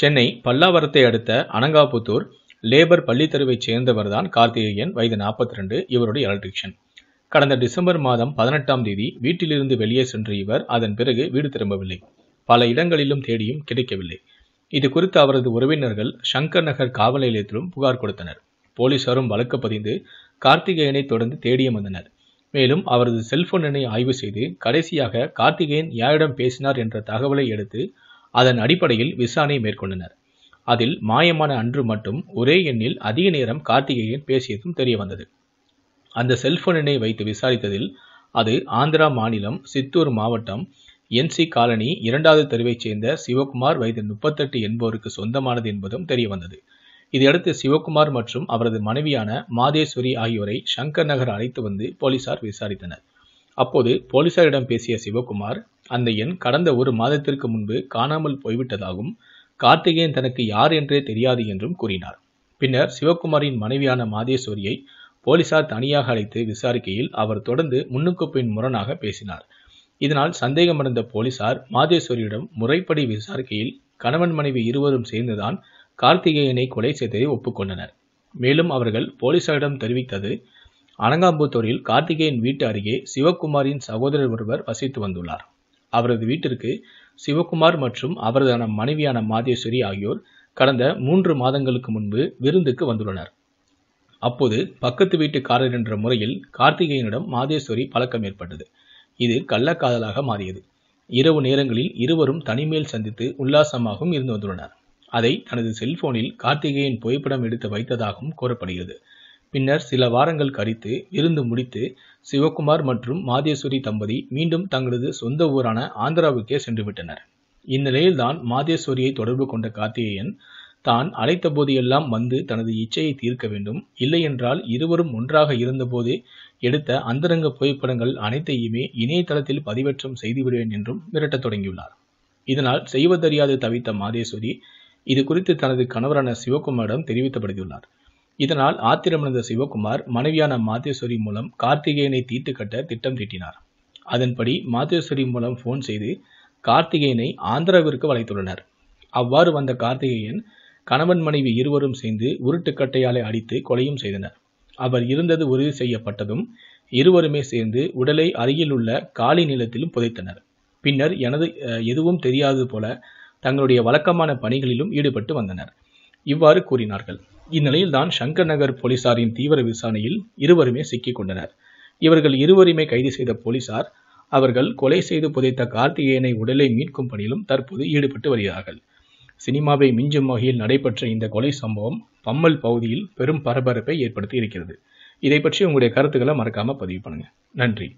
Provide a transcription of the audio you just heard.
சென்னை பல்லாவரத்தை அடுத்த அனங்காபுத்தூர் லேபர் பள்ளித்தருவைச் சேர்ந்தவர் தான் கார்த்திகேயன் வயது நாற்பத்தி ரெண்டு இவருடைய எலக்ட்ரிஷியன் கடந்த டிசம்பர் மாதம் பதினெட்டாம் தேதி வீட்டிலிருந்து வெளியே சென்ற இவர் அதன் பிறகு வீடு திரும்பவில்லை பல இடங்களிலும் தேடியும் கிடைக்கவில்லை இது குறித்து அவரது உறவினர்கள் சங்கர் நகர் காவல் நிலையத்திலும் புகார் கொடுத்தனர் போலீசாரும் வழக்கு பதிந்து கார்த்திகேயனை தொடர்ந்து தேடியும் வந்தனர் மேலும் அவரது செல்போன் எண்ணை ஆய்வு செய்து கடைசியாக கார்த்திகேயன் யாரிடம் பேசினார் என்ற தகவலை எடுத்து அதன் அடிப்படையில் விசாரணை மேற்கொண்டனர் அதில் மாயமான அன்று மட்டும் ஒரே எண்ணில் அதிக நேரம் கார்த்திகேயன் பேசியதும் தெரிய வந்தது அந்த செல்போனினை வைத்து விசாரித்ததில் அது ஆந்திரா மாநிலம் சித்தூர் மாவட்டம் என்சி காலனி இரண்டாவது தெருவைச் சேர்ந்த சிவகுமார் வயது முப்பத்தெட்டு என்பவருக்கு சொந்தமானது என்பதும் தெரிய வந்தது இதையடுத்து சிவகுமார் மற்றும் அவரது மனைவியான மாதேஸ்வரி ஆகியோரை சங்கர் நகர் அழைத்து வந்து போலீசார் விசாரித்தனர் அப்போது போலீசாரிடம் பேசிய சிவகுமார் அந்த எண் கடந்த ஒரு மாதத்திற்கு முன்பு காணாமல் போய்விட்டதாகவும் கார்த்திகேயன் தனக்கு யார் என்றே தெரியாது என்றும் கூறினார் பின்னர் சிவகுமாரின் மனைவியான மாதேஸ்வரியை போலீசார் தனியாக அழைத்து விசாரிக்கையில் அவர் தொடர்ந்து முன்னுக்குப்பின் முரணாக பேசினார் இதனால் சந்தேகமடைந்த போலீசார் மாதேஸ்வரியிடம் முறைப்படி விசாரிக்கையில் கணவன் மனைவி இருவரும் சேர்ந்துதான் கார்த்திகேயனை கொலை செய்ததை ஒப்புக்கொண்டனர் மேலும் அவர்கள் போலீசாரிடம் தெரிவித்தது அனங்காம்புத்தூரில் கார்த்திகேயன் வீட்டு அருகே சிவகுமாரின் சகோதரர் ஒருவர் வசித்து வந்துள்ளார் அவரது வீட்டிற்கு சிவகுமார் மற்றும் அவரது மனைவியான மாதேஸ்வரி ஆகியோர் கடந்த மூன்று மாதங்களுக்கு முன்பு விருந்துக்கு வந்துள்ளனர் அப்போது பக்கத்து வீட்டுக்காரர் என்ற முறையில் கார்த்திகேயனிடம் மாதேஸ்வரி பழக்கம் ஏற்பட்டது இது கள்ளக்காதலாக மாறியது இரவு நேரங்களில் இருவரும் தனிமேல் சந்தித்து உல்லாசமாகவும் இருந்து வந்துள்ளனர் அதை தனது செல்போனில் கார்த்திகேயன் புகைப்படம் எடுத்து வைத்ததாகவும் கூறப்படுகிறது பின்னர் சில வாரங்கள் கழித்து விருந்து முடித்து சிவகுமார் மற்றும் மாதேஸ்வரி தம்பதி மீண்டும் தங்களது சொந்த ஊரான ஆந்திராவுக்கே சென்றுவிட்டனர் இந்நிலையில்தான் மாதேஸ்வரியை தொடர்பு கொண்ட கார்த்திகேயன் தான் அழைத்த போதையெல்லாம் வந்து தனது இச்சையை தீர்க்க வேண்டும் இல்லையென்றால் இருவரும் ஒன்றாக இருந்தபோது எடுத்த அந்தரங்க புகைப்படங்கள் அனைத்தையுமே இணையதளத்தில் பதிவேற்றம் செய்துவிடுவேன் என்றும் மிரட்டத் தொடங்கியுள்ளார் இதனால் செய்வதறியாது தவித்த மாதேஸ்வரி இது குறித்து தனது கணவரான சிவகுமாரிடம் தெரிவித்தப்படுத்தியுள்ளார் இதனால் ஆத்திரமடைந்த சிவகுமார் மனைவியான மாத்தேஸ்வரி மூலம் கார்த்திகேயனை தீர்த்து கட்ட திட்டம் தீட்டினார் அதன்படி மாத்தேஸ்வரி மூலம் ஃபோன் செய்து கார்த்திகேயனை ஆந்திராவிற்கு வளைத்துள்ளனர் அவ்வாறு வந்த கார்த்திகேயன் கணவன் மனைவி இருவரும் சேர்ந்து உருட்டுக்கட்டையாலை அடித்து கொலையும் செய்தனர் அவர் இருந்தது உறுதி செய்யப்பட்டதும் இருவருமே சேர்ந்து உடலை அருகில் உள்ள காலி நிலத்திலும் புதைத்தனர் பின்னர் எனது எதுவும் தெரியாதது போல தங்களுடைய வழக்கமான பணிகளிலும் ஈடுபட்டு வந்தனர் இவ்வாறு கூறினார்கள் இந்நிலையில்தான் சங்கர் நகர் போலீசாரின் தீவிர விசாரணையில் இருவருமே சிக்கிக் கொண்டனர் இவர்கள் இருவருமே கைது செய்த போலீசார் அவர்கள் கொலை செய்து புதைத்த கார்த்திகேயனை உடலை மீட்கும் பணியிலும் தற்போது ஈடுபட்டு வருகிறார்கள் சினிமாவை மிஞ்சும் வகையில் நடைபெற்ற இந்த கொலை சம்பவம் பம்மல் பகுதியில் பெரும் பரபரப்பை ஏற்படுத்தி இருக்கிறது இதை பற்றி உங்களுடைய கருத்துக்களை மறக்காமல் பதிவு பண்ணுங்கள் நன்றி